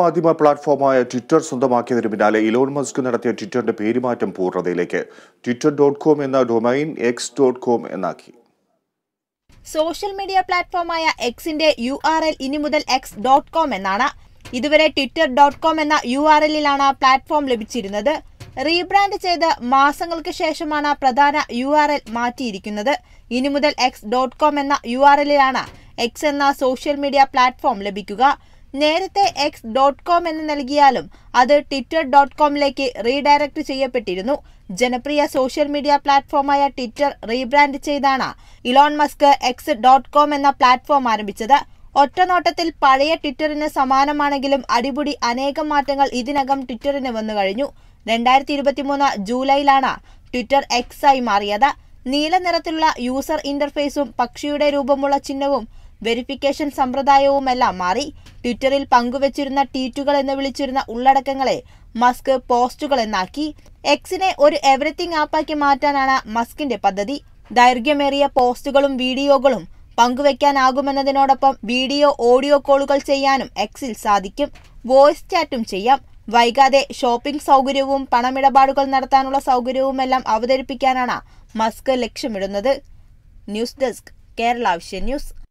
മാധ്യമ പ്ലാറ്റ്ഫോമായ ട്വിറ്റർ സ്വന്തമാക്കിയതിന് പിന്നാലെ Elon Musk നടത്തിയ ട്വിറ്ററിന്റെ പേരുമാറ്റം പൂർണ്ണതയിലേക്ക് ട്വിറ്റർ ഡോട്ട് കോം എന്ന ഡൊമൈൻ എക്സ് ഡോട്ട് കോം എന്നാക്കി സോഷ്യൽ മീഡിയ പ്ലാറ്റ്ഫോമായ എക്സിന്റെ യു ആർ എൽ ഇനി മുതൽ എക്സ് ഡോട്ട് കോം എന്നാണ് ഇതുവരെ ട്വിറ്റർ ഡോട്ട് കോം എന്ന യു ആർ എല്ലിലാണ് പ്ലാറ്റ്ഫോം ലഭിച്ചിരുന്നത് റീബ്രാൻഡ് ചെയ്ത് മാസങ്ങൾക്ക് ശേഷമാണ് പ്രധാന യു ആർ എൽ മാറ്റിയിരിക്കുന്നത് ഇനി മുതൽ എക്സ് ഡോട്ട് കോം എന്ന യു ആർ എല്ലിലാണ് എക്സ് എന്ന സോഷ്യൽ മീഡിയ പ്ലാറ്റ്ഫോം ലഭിക്കുക നേരത്തെ എക്സ് ഡോട്ട് കോം എന്ന് നൽകിയാലും അത് ട്വിറ്റർ ഡോട്ട് കോമിലേക്ക് റീഡയറക്ട് ചെയ്യപ്പെട്ടിരുന്നു ജനപ്രിയ സോഷ്യൽ മീഡിയ പ്ലാറ്റ്ഫോമായ ട്വിറ്റർ റീബ്രാൻഡ് ചെയ്താണ് Elon Musk X dot com എന്ന പ്ലാറ്റ്ഫോം ആരംഭിച്ചത് ഒറ്റനോട്ടത്തിൽ പഴയ ട്വിറ്ററിന് സമാനമാണെങ്കിലും അടിപൊളി അനേകം മാറ്റങ്ങൾ ഇതിനകം ട്വിറ്ററിന് വന്നു കഴിഞ്ഞു രണ്ടായിരത്തി ഇരുപത്തിമൂന്ന് ജൂലൈയിലാണ് ട്വിറ്റർ എക്സ് ആയി മാറിയത് നീല നിറത്തിലുള്ള യൂസർ ഇന്റർഫേസും പക്ഷിയുടെ രൂപമുള്ള ചിഹ്നവും വെരിഫിക്കേഷൻ സമ്പ്രദായവുമെല്ലാം മാറി ട്വിറ്ററിൽ പങ്കുവച്ചിരുന്ന ട്വീറ്റുകൾ എന്ന് വിളിച്ചിരുന്ന ഉള്ളടക്കങ്ങളെ മസ്ക് പോസ്റ്റുകൾ എന്നാക്കി എക്സിനെ ഒരു എവറിത്തിങ് ആപ്പാക്കി മാറ്റാനാണ് മസ്കിന്റെ പദ്ധതി ദൈർഘ്യമേറിയ പോസ്റ്റുകളും വീഡിയോകളും പങ്കുവെക്കാനാകുമെന്നതിനോടൊപ്പം വീഡിയോ ഓഡിയോ കോളുകൾ ചെയ്യാനും എക്സിൽ സാധിക്കും വോയിസ് ചാറ്റും ചെയ്യാം വൈകാതെ ഷോപ്പിംഗ് സൗകര്യവും പണമിടപാടുകൾ നടത്താനുള്ള സൗകര്യവുമെല്ലാം അവതരിപ്പിക്കാനാണ് മസ്ക് ലക്ഷ്യമിടുന്നത് news desk Kerala vision news